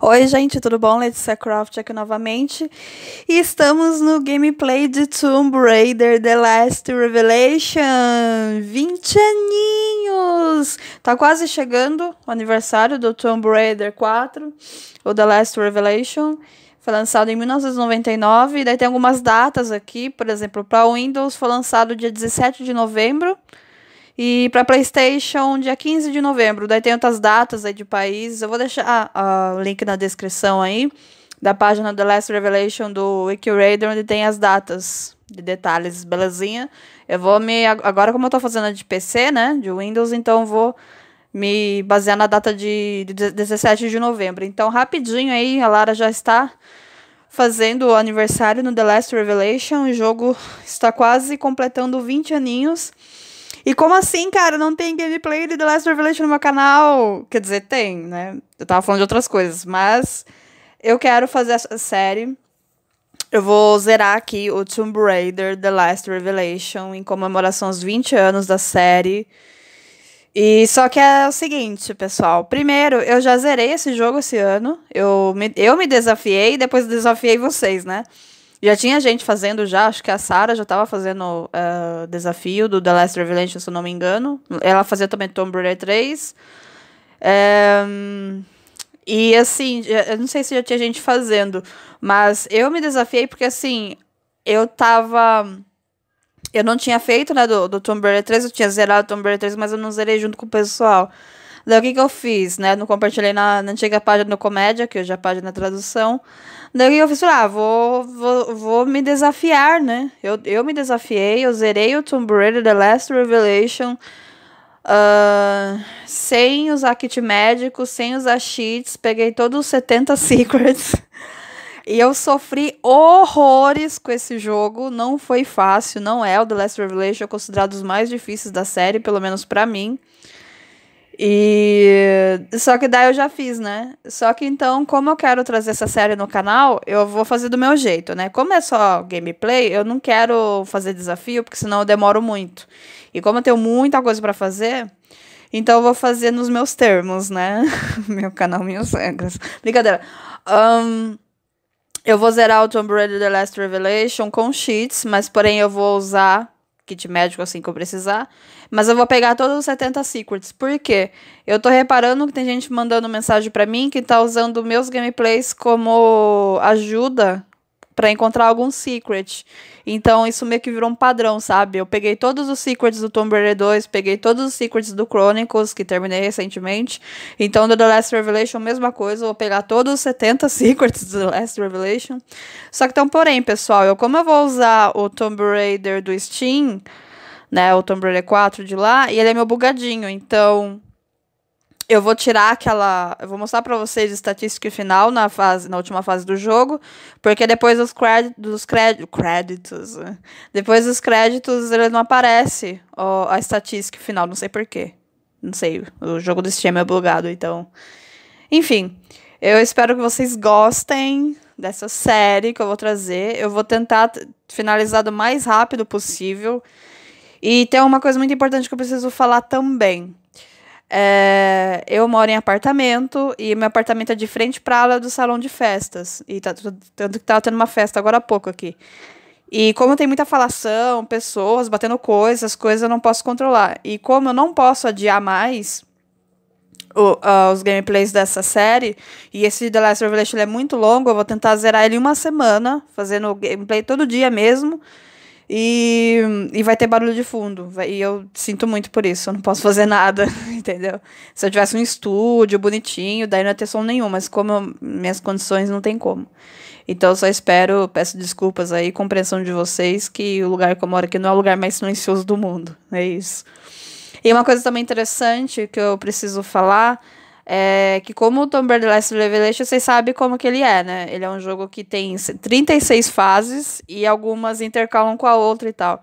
Oi, gente, tudo bom? Letícia Croft aqui novamente. E estamos no gameplay de Tomb Raider The Last Revelation. 20 aninhos! Tá quase chegando o aniversário do Tomb Raider 4, ou The Last Revelation. Foi lançado em 1999, e daí tem algumas datas aqui, por exemplo, para Windows foi lançado dia 17 de novembro e para PlayStation, dia 15 de novembro. Daí tem outras datas aí de países. Eu vou deixar o link na descrição aí da página The Last Revelation do Wikiradio, onde tem as datas de detalhes, belezinha. Eu vou me. Agora, como eu estou fazendo de PC, né? De Windows, então vou me basear na data de, de 17 de novembro. Então, rapidinho aí, a Lara já está fazendo o aniversário no The Last Revelation. O jogo está quase completando 20 aninhos. E como assim, cara? Não tem gameplay de The Last Revelation no meu canal? Quer dizer, tem, né? Eu tava falando de outras coisas, mas eu quero fazer essa série. Eu vou zerar aqui o Tomb Raider The Last Revelation em comemoração aos 20 anos da série. E só que é o seguinte, pessoal. Primeiro, eu já zerei esse jogo esse ano. Eu me, eu me desafiei, depois desafiei vocês, né? Já tinha gente fazendo já, acho que a Sarah já estava fazendo uh, desafio do The Last Revelation, se eu não me engano. Ela fazia também Tomb Raider 3. Eh, e assim, eh, eu não sei se já tinha gente fazendo, mas eu me desafiei porque assim, eu tava. Eu não tinha feito, né, do, do Tomb Raider 3, eu tinha zerado o Tomb Raider 3, mas eu não zerei junto com o pessoal. Daí o que, que eu fiz, né? Não compartilhei na, na antiga página do Comédia, que hoje é a página da tradução. Daí eu fiz, assim, ah, vou, vou, vou me desafiar, né? Eu, eu me desafiei, eu zerei o Tomb Raider The Last Revelation uh, sem usar kit médico, sem usar cheats, peguei todos os 70 secrets. E eu sofri horrores com esse jogo. Não foi fácil, não é. O The Last Revelation é considerado os mais difíceis da série, pelo menos para mim. E só que daí eu já fiz, né? Só que então, como eu quero trazer essa série no canal, eu vou fazer do meu jeito, né? Como é só gameplay, eu não quero fazer desafio, porque senão eu demoro muito. E como eu tenho muita coisa para fazer, então eu vou fazer nos meus termos, né? meu canal, minhas regras. Brincadeira. Um, eu vou zerar o Tomb Raider The Last Revelation com cheats, mas porém eu vou usar kit médico assim que eu precisar. Mas eu vou pegar todos os 70 secrets. Por quê? Eu tô reparando que tem gente mandando mensagem para mim que tá usando meus gameplays como ajuda para encontrar algum secret. Então isso meio que virou um padrão, sabe? Eu peguei todos os secrets do Tomb Raider 2, peguei todos os secrets do Chronicles, que terminei recentemente. Então do The Last Revelation, mesma coisa, vou pegar todos os 70 secrets do The Last Revelation. Só que então, porém, pessoal, eu como eu vou usar o Tomb Raider do Steam, né, o Tomb Raider 4 de lá, e ele é meu bugadinho, então eu vou tirar aquela. Eu vou mostrar para vocês a estatística final na, fase, na última fase do jogo, porque depois dos, créditos. dos né? créditos. Depois dos créditos, ele não aparece ó, a estatística final, não sei porquê. Não sei, o jogo do time é bugado, então. Enfim, eu espero que vocês gostem dessa série que eu vou trazer. Eu vou tentar finalizar do mais rápido possível. E tem uma coisa muito importante que eu preciso falar também. É, eu moro em apartamento e meu apartamento é de frente para a ala do salão de festas. E tá, tanto que tava tá tendo uma festa agora há pouco aqui. E como tem muita falação, pessoas batendo coisas, coisas eu não posso controlar. E como eu não posso adiar mais o, uh, os gameplays dessa série, e esse The Last Revelation é muito longo, eu vou tentar zerar ele em uma semana, fazendo gameplay todo dia mesmo. E, e vai ter barulho de fundo. e eu sinto muito por isso. Eu não posso fazer nada, entendeu? Se eu tivesse um estúdio bonitinho, daí não ia ter som nenhum. Mas como eu, minhas condições não tem como. Então eu só espero, peço desculpas aí, compreensão de vocês, que o lugar que eu moro aqui não é o lugar mais silencioso do mundo. É isso. E uma coisa também interessante que eu preciso falar é que como o Tomb Raider Last Revelation, vocês sabem como que ele é, né? Ele é um jogo que tem 36 fases e algumas intercalam com a outra e tal.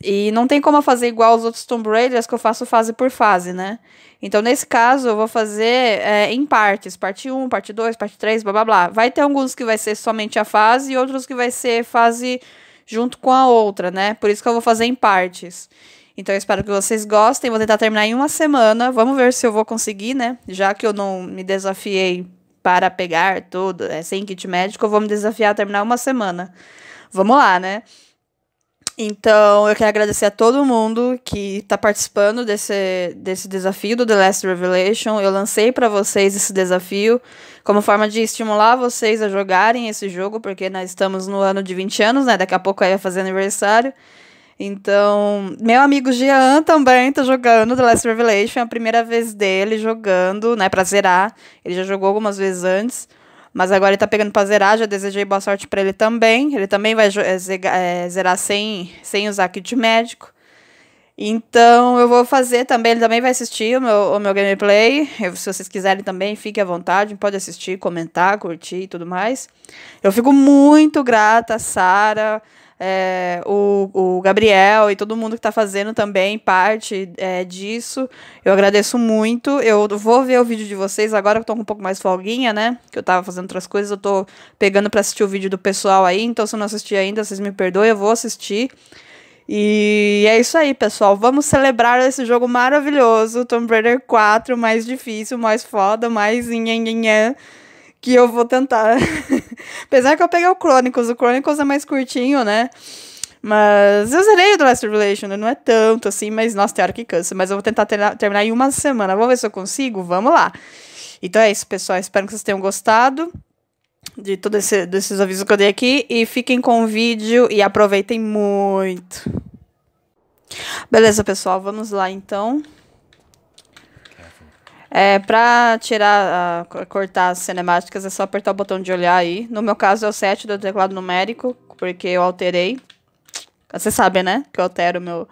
E não tem como eu fazer igual aos outros Tomb Raiders, que eu faço fase por fase, né? Então, nesse caso, eu vou fazer é, em partes. Parte 1, parte 2, parte 3, blá, blá, blá. Vai ter alguns que vai ser somente a fase e outros que vai ser fase junto com a outra, né? Por isso que eu vou fazer em partes. Então eu espero que vocês gostem. Vou tentar terminar em uma semana. Vamos ver se eu vou conseguir, né? Já que eu não me desafiei para pegar tudo, é, sem kit médico, eu vou me desafiar a terminar uma semana. Vamos lá, né? Então, eu quero agradecer a todo mundo que está participando desse, desse desafio do The Last Revelation. Eu lancei para vocês esse desafio como forma de estimular vocês a jogarem esse jogo, porque nós estamos no ano de 20 anos, né? Daqui a pouco aí vai fazer aniversário. Então, meu amigo Jean também tá jogando The Last Revelation, é a primeira vez dele jogando, né, pra zerar. Ele já jogou algumas vezes antes, mas agora ele tá pegando pra zerar, já desejei boa sorte para ele também. Ele também vai é, é, zerar sem, sem usar kit médico. Então, eu vou fazer também, ele também vai assistir o meu, o meu gameplay. Eu, se vocês quiserem também, fique à vontade, pode assistir, comentar, curtir e tudo mais. Eu fico muito grata, Sara, é, o, Gabriel e todo mundo que está fazendo também parte é, disso. Eu agradeço muito. Eu vou ver o vídeo de vocês agora que eu tô com um pouco mais folguinha, né? Que eu estava fazendo outras coisas. Eu estou pegando para assistir o vídeo do pessoal aí. Então, se eu não assisti ainda, vocês me perdoem, eu vou assistir. E é isso aí, pessoal. Vamos celebrar esse jogo maravilhoso, Tomb Raider 4, mais difícil, mais foda, mais nhanhanhã que eu vou tentar. Apesar que eu peguei o Chronicles, o Chronicles é mais curtinho, né? Mas eu zerei o The Last Revelation, né? não é tanto assim, mas nossa, tem hora que cansa. Mas eu vou tentar ter, terminar em uma semana. vamos ver se eu consigo, vamos lá. Então é isso, pessoal. Espero que vocês tenham gostado de todos esse, esses avisos que eu dei aqui. E fiquem com o vídeo e aproveitem muito. Beleza, pessoal, vamos lá então. É, pra tirar, uh, cortar as cinemáticas, é só apertar o botão de olhar aí. No meu caso é o 7 do teclado numérico, porque eu alterei. Você sabe, né? Que eu altero meu...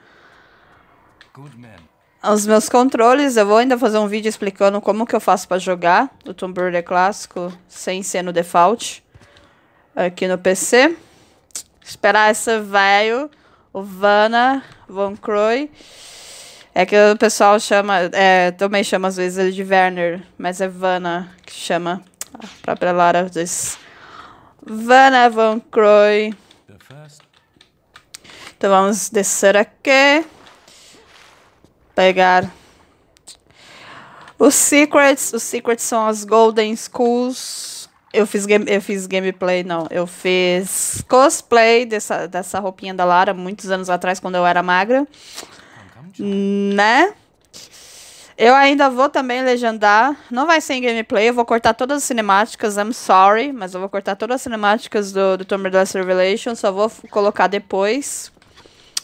Os meus controles, eu vou ainda fazer um vídeo explicando como que eu faço para jogar o Tomb Raider clássico sem ser no default aqui no PC. Esperar essa velho, o Vanna Von Croy é que o pessoal chama, é, também chama às vezes ele de Werner, mas é Vanna que chama. A própria Lara diz Vanna Van Croy. Então vamos descer aqui. Pegar os secrets. Os secrets são as Golden Schools. Eu fiz, game, eu fiz gameplay, não. Eu fiz cosplay dessa, dessa roupinha da Lara muitos anos atrás, quando eu era magra. Né? Eu ainda vou também legendar. Não vai ser em gameplay, eu vou cortar todas as cinemáticas. I'm sorry, mas eu vou cortar todas as cinemáticas do, do Tomb Raider Revelation. Só vou colocar depois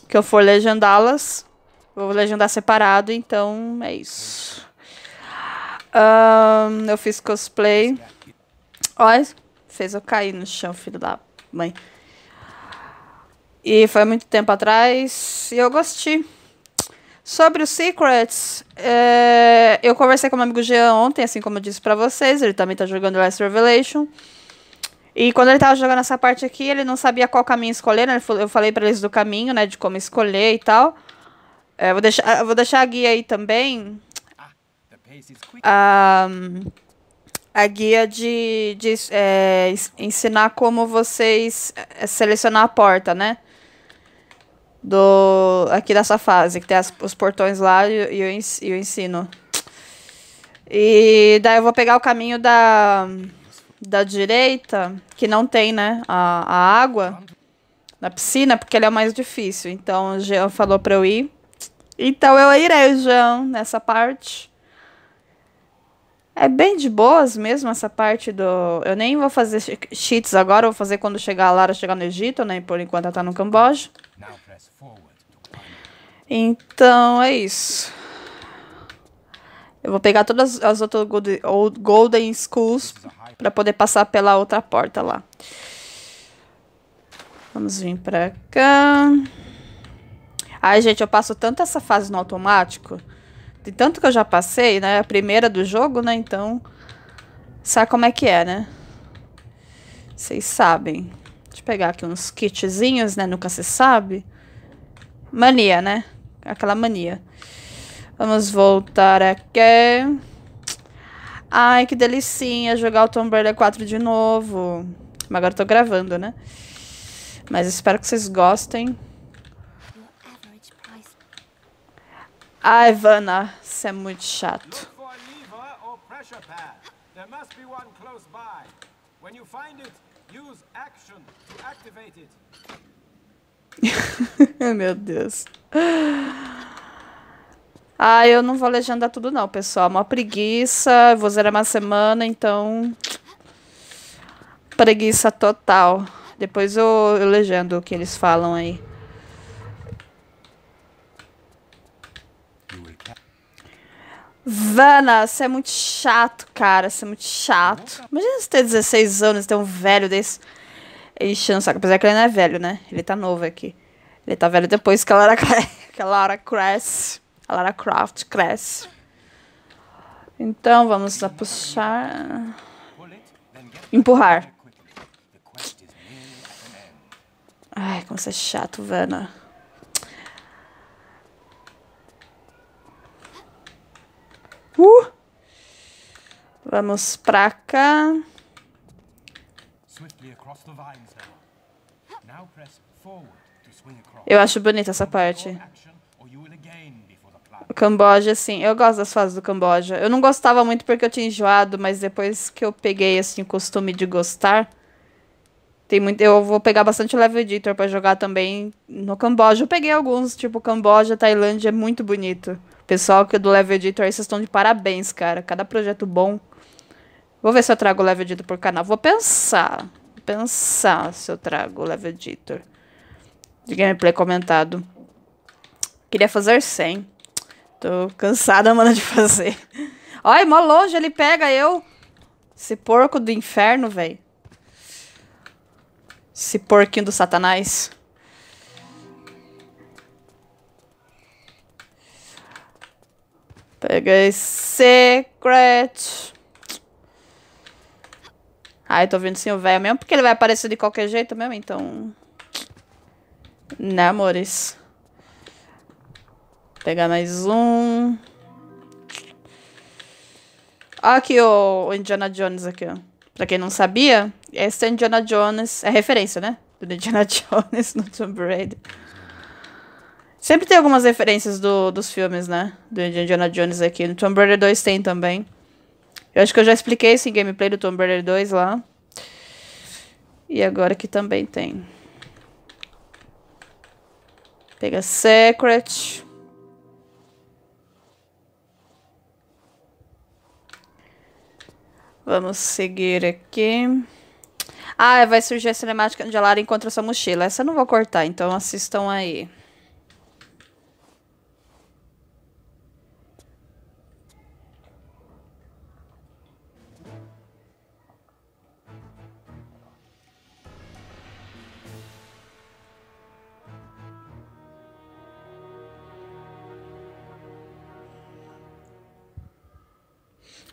que eu for legendá-las. Vou legendar separado, então é isso. Um, eu fiz cosplay. Olha, fez eu cair no chão, filho da mãe. E foi muito tempo atrás e eu gostei. Sobre o Secrets, é, eu conversei com meu amigo Jean ontem, assim como eu disse para vocês, ele também tá jogando Last Revelation. E quando ele tava jogando essa parte aqui, ele não sabia qual caminho escolher, né? Eu falei para eles do caminho, né? De como escolher e tal. É, vou, deixar, vou deixar a guia aí também. Ah, ah a guia de, de é, ensinar como vocês é, selecionar a porta, né? do aqui dessa fase, que tem as, os portões lá e, e, o, ensino. E daí eu vou pegar o caminho da, da direita, que não tem, né, a, a água na piscina, porque ele é o mais difícil. Então o Jean falou pra eu ir. Então eu irei, Jean, nessa parte. É bem de boas mesmo essa parte do. Eu nem vou fazer cheats agora, vou fazer quando chegar a Lara chegar no Egito, né? Por enquanto ela tá no Camboja. Então é isso. Eu vou pegar todas as outras Golden Schools para poder passar pela outra porta lá. Vamos vir pra cá. Ai, gente, eu passo tanto essa fase no automático. De tanto que eu já passei, né? A primeira do jogo, né? Então, sabe como é que é, né? Vocês sabem. Deixa eu pegar aqui uns kitzinhos, né? Nunca se sabe. Mania, né? Aquela mania. Vamos voltar aqui. Ai, que delicinha jogar o Tomb Raider 4 de novo. Mas agora eu tô gravando, né? Mas espero que vocês gostem. Ai, Vanna, isso é muito chato. Meu Deus. Ah, eu não vou legendar tudo não, pessoal. Uma preguiça, vou zerar uma semana, então... Preguiça total. Depois eu, eu legendo o que eles falam aí. Vana, você é muito chato, cara. Você é muito chato. Imagina você ter 16 anos e ter um velho desse. Enchendo o saco. Apesar que ele não é velho, né? Ele tá novo aqui. Ele tá velho depois que a Lara, que a Lara cresce. A Lara Croft cresce. Então, vamos lá puxar. Empurrar. Ai, como você é chato, Vana. Uh! Vamos pra cá. Eu acho bonita essa parte. O Camboja, sim. eu gosto das fases do Camboja. Eu não gostava muito porque eu tinha enjoado, mas depois que eu peguei, assim, o costume de gostar... Tem muito, eu vou pegar bastante level editor para jogar também no Camboja. Eu peguei alguns, tipo Camboja, Tailândia, é muito bonito. Pessoal que é do Level Editor aí, vocês estão de parabéns, cara. Cada projeto bom. Vou ver se eu trago o Level Editor por canal. Vou pensar. Pensar se eu trago o Level Editor. De gameplay comentado. Queria fazer 100. Tô cansada, mano, de fazer. Olha, mó longe ele pega eu. Esse porco do inferno, velho. Esse porquinho do satanás. esse secret. Ai, tô vendo sim o velho mesmo, porque ele vai aparecer de qualquer jeito mesmo, então... Né, amores? pegar mais um. Aqui o, o Indiana Jones aqui, ó. Pra quem não sabia, esse é Indiana Jones... É referência, né? Do Indiana Jones no Tomb Raider. Sempre tem algumas referências do, dos filmes, né? Do Indiana Jones aqui. No Tomb Raider 2 tem também. Eu acho que eu já expliquei esse gameplay do Tomb Raider 2 lá. E agora aqui também tem. Pega Secret. Vamos seguir aqui. Ah, vai surgir a cinemática onde a Lara encontra sua mochila. Essa eu não vou cortar, então assistam aí.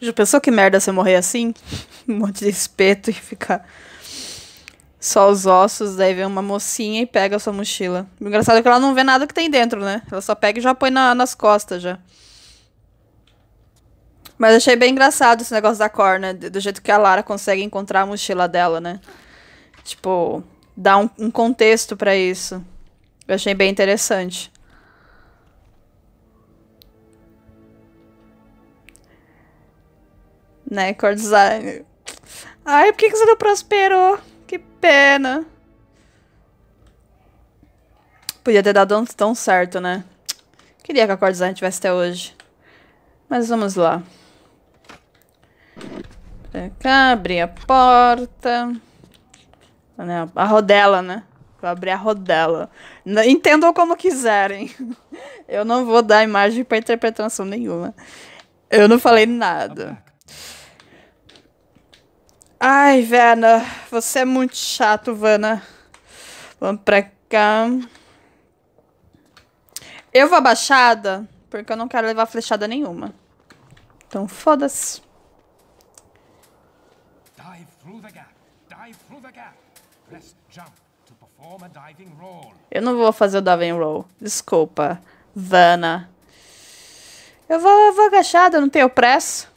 Já pensou que merda você morrer assim? Um monte de espeto e ficar só os ossos, daí vem uma mocinha e pega a sua mochila. O engraçado é que ela não vê nada que tem dentro, né? Ela só pega e já põe na, nas costas já. Mas achei bem engraçado esse negócio da cor, né? Do jeito que a Lara consegue encontrar a mochila dela, né? Tipo, dá um, um contexto para isso. Eu achei bem interessante. né? Core design. Ai, por que, que você não prosperou? Que pena. Podia ter dado tão certo, né? Queria que a Core Design tivesse até hoje. Mas vamos lá. Pra cá, abrir a porta. Ah, né, a rodela, né? Vou abrir a rodela. Entendam como quiserem. Eu não vou dar imagem para interpretação nenhuma. Eu não falei nada. Ai, Vana, você é muito chato, Vana. Vamos pra cá. Eu vou abaixada, porque eu não quero levar flechada nenhuma. Então, foda-se. Eu não vou fazer o diving roll. Desculpa, Vana. Eu vou, vou agachada, não tenho pressa.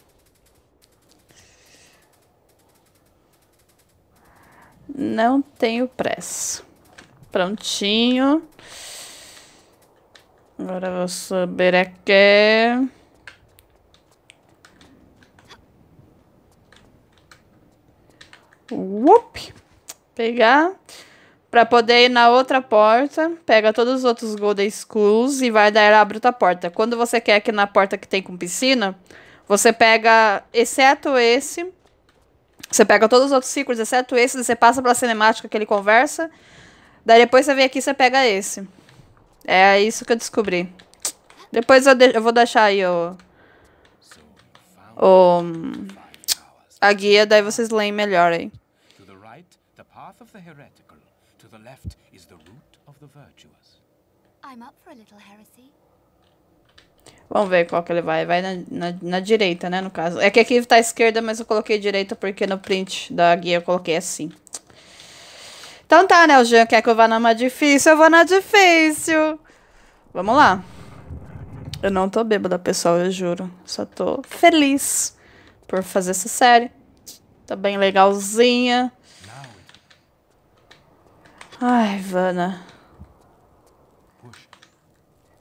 Não tenho pressa. Prontinho. Agora vou subir aqui. É Whoop. Pegar. Pra poder ir na outra porta, pega todos os outros Golden Schools e vai dar abre outra porta. Quando você quer aqui na porta que tem com piscina, você pega, exceto esse, você pega todos os outros ciclos, exceto esse, você passa pra cinemática que ele conversa. Daí depois você vem aqui e você pega esse. É isso que eu descobri. Depois eu, de eu vou deixar aí o... o... A guia, daí vocês leem melhor aí. I'm up for a little heresy. Vamos ver qual que ele vai. Vai na, na, na, direita, né, no caso. É que aqui tá à esquerda, mas eu coloquei direita porque no print da guia eu coloquei assim. Então tá, né, o Jean quer que eu vá na mais difícil, eu vou na difícil. Vamos lá. Eu não tô bêbada, pessoal, eu juro. Só tô feliz por fazer essa série. Tá bem legalzinha. Ai, Vana.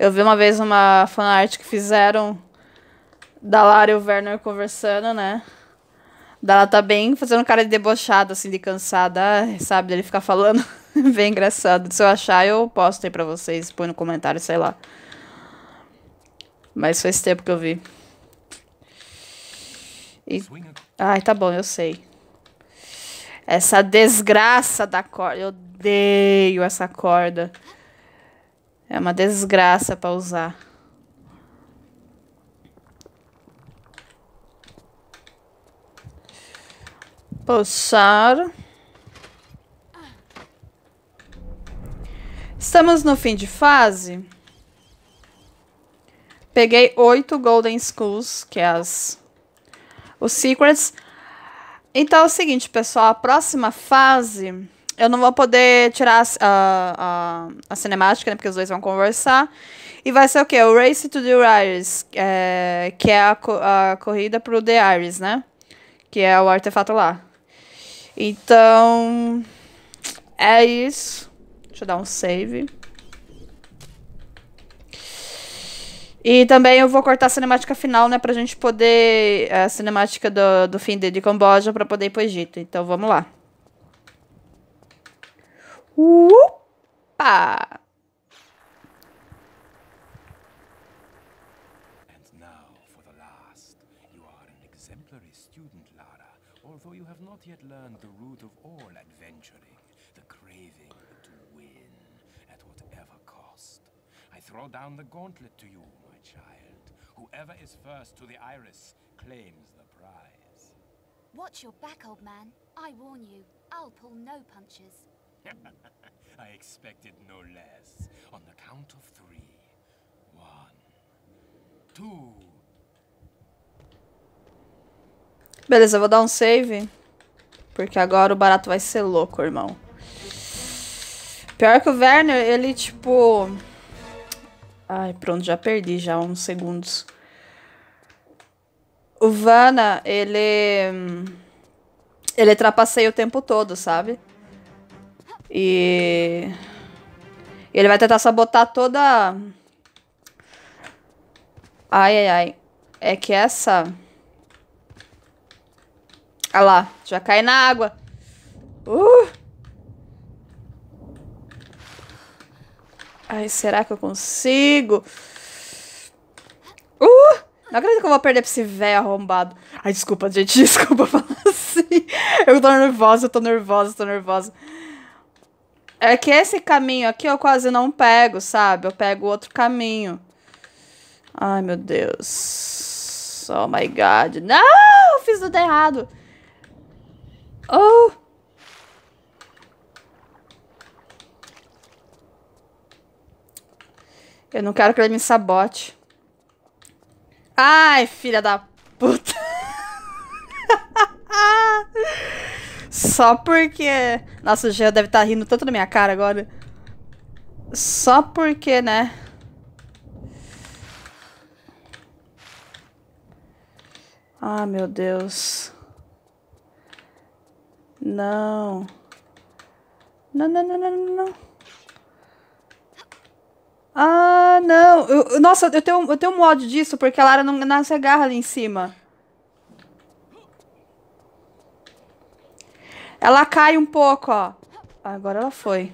Eu vi uma vez uma fanart que fizeram da Lara e o Werner conversando, né? Dela tá bem fazendo cara de debochada, assim, de cansada, sabe? Ele ficar falando. bem engraçado. Se eu achar, eu posto aí pra vocês, põe no comentário, sei lá. Mas faz tempo que eu vi. E... Ai, tá bom, eu sei. Essa desgraça da corda. Eu odeio essa corda. É uma desgraça para usar. Poçar. Estamos no fim de fase. Peguei oito Golden Skulls, que é as... Os Secrets. Então é o seguinte, pessoal. A próxima fase... Eu não vou poder tirar a, a, a cinemática, né? Porque os dois vão conversar. E vai ser o quê? O Race to the Iris, é, que é a, a corrida pro The Iris, né? Que é o artefato lá. Então, é isso. Deixa eu dar um save. E também eu vou cortar a cinemática final, né? Pra gente poder... É, a cinemática do, do fim de, de Camboja pra poder ir pro Egito. Então, vamos lá. Whoop-a. And now for the last. You are an exemplary student, Lara, although you have not yet learned the root of all adventuring, the craving to win at whatever cost. I throw down the gauntlet to you, my child. Whoever is first to the iris claims the prize. Watch your back, old man. I warn you, I'll pull no punches. I expected no less. On the count of three. One. Two. Beleza, vou dar um save. Porque agora o barato vai ser louco, irmão. Pior que o Werner, ele, tipo... Ai, pronto, já perdi já uns segundos. O Vana, ele... Hum, ele trapaceia o tempo todo, sabe? E ele vai tentar sabotar toda. Ai, ai, ai. É que essa. Ah lá, já cai na água. Uh! Ai, será que eu consigo? Uh! Não acredito que eu vou perder pra esse velho arrombado. Ai, desculpa, gente, desculpa falar assim. Eu tô nervosa, eu tô nervosa, eu tô nervosa. É que esse caminho aqui eu quase não pego, sabe? Eu pego outro caminho. Ai, meu Deus. Oh, my God. Não! Fiz tudo errado. Oh! Eu não quero que ele me sabote. Ai, filha da puta. Só porque... Nossa, o Jean deve estar tá rindo tanto na minha cara agora. Só porque, né? Ah, meu Deus. Não. Não, não, não, não, não. Ah, não. Eu, nossa, eu tenho, eu tenho um ódio disso, porque a Lara não, não se agarra ali em cima. Ela cai um pouco, ó. Agora ela foi.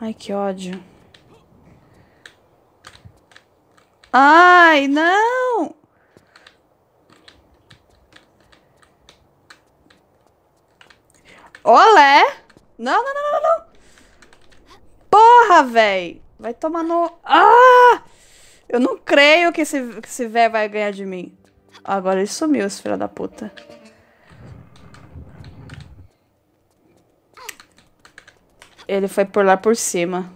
Ai, que ódio. Ai, não! Olé! Não, não, não, não, não! Porra, véi! Vai tomar no... Ah! Eu não creio que esse, que esse véi vai ganhar de mim. Agora ele sumiu, esse filho da puta. Ele foi por lá por cima.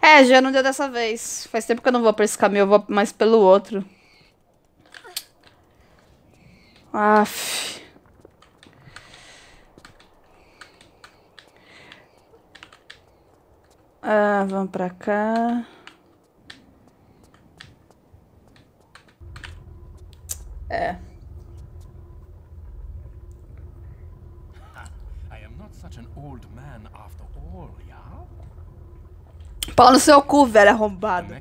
É, já não deu dessa vez. Faz tempo que eu não vou por esse caminho, eu vou mais pelo outro. Aff. Ah, vamos pra cá. É. Pau no seu cu, velho arrombado.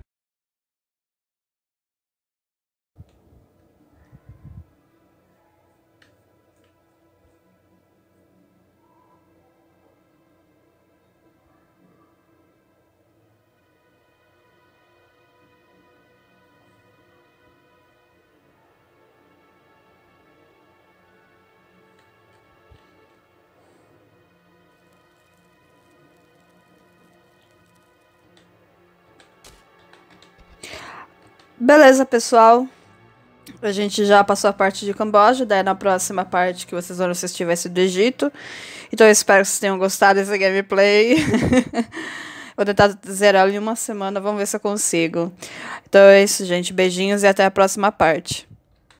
Beleza, pessoal. A gente já passou a parte de Camboja, daí na próxima parte que vocês vão assistir vai ser do Egito. Então eu espero que vocês tenham gostado dessa gameplay. Vou tentar zerar em uma semana, vamos ver se eu consigo. Então é isso, gente. Beijinhos e até a próxima parte.